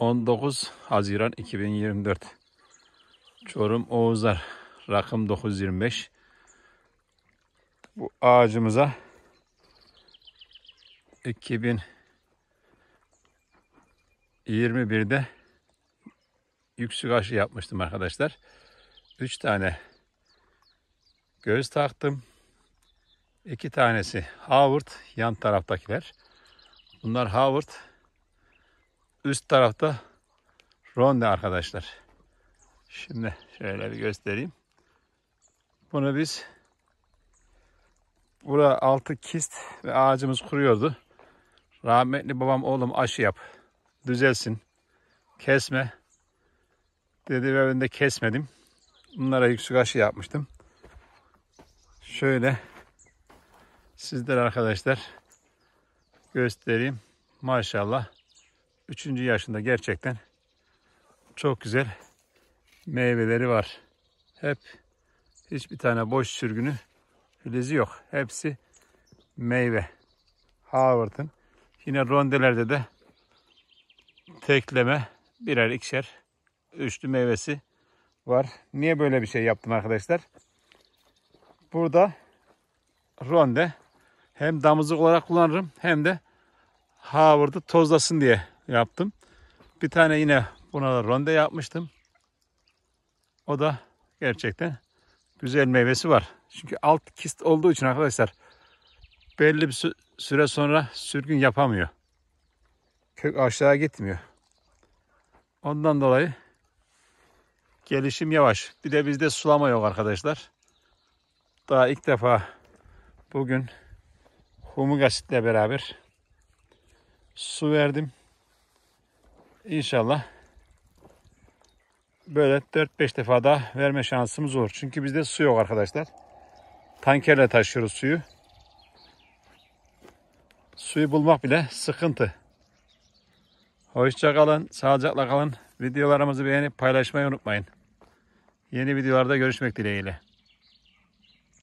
19 Haziran 2024 Çorum Oğuzlar rakım 925 bu ağacımıza 2021'de yüksük aşı yapmıştım arkadaşlar. 3 tane göz taktım. 2 tanesi Howard yan taraftakiler. Bunlar Howard üst tarafta ronde arkadaşlar. Şimdi şöyle bir göstereyim. Bunu biz bura altı kist ve ağacımız kuruyordu. Rahmetli babam oğlum aşı yap. Düzelsin. Kesme. Dedi ve ben de kesmedim. Bunlara yüksek aşı yapmıştım. Şöyle sizler arkadaşlar göstereyim. Maşallah. Üçüncü yaşında gerçekten çok güzel meyveleri var. Hep hiçbir tane boş sürgünü filizi yok. Hepsi meyve. Harvard'ın. Yine rondelerde de tekleme birer ikişer üçlü meyvesi var. Niye böyle bir şey yaptım arkadaşlar? Burada ronde hem damızlık olarak kullanırım hem de Harvard'ı tozlasın diye yaptım. Bir tane yine buna da ronde yapmıştım. O da gerçekten güzel meyvesi var. Çünkü alt kist olduğu için arkadaşlar belli bir süre sonra sürgün yapamıyor. Kök aşağı gitmiyor. Ondan dolayı gelişim yavaş. Bir de bizde sulama yok arkadaşlar. Daha ilk defa bugün humuk asitle beraber su verdim. İnşallah böyle 4-5 defa daha verme şansımız olur. Çünkü bizde su yok arkadaşlar. Tankerle taşıyoruz suyu. Suyu bulmak bile sıkıntı. Hoşça sağlıcakla kalın. Videolarımızı beğenip paylaşmayı unutmayın. Yeni videolarda görüşmek dileğiyle.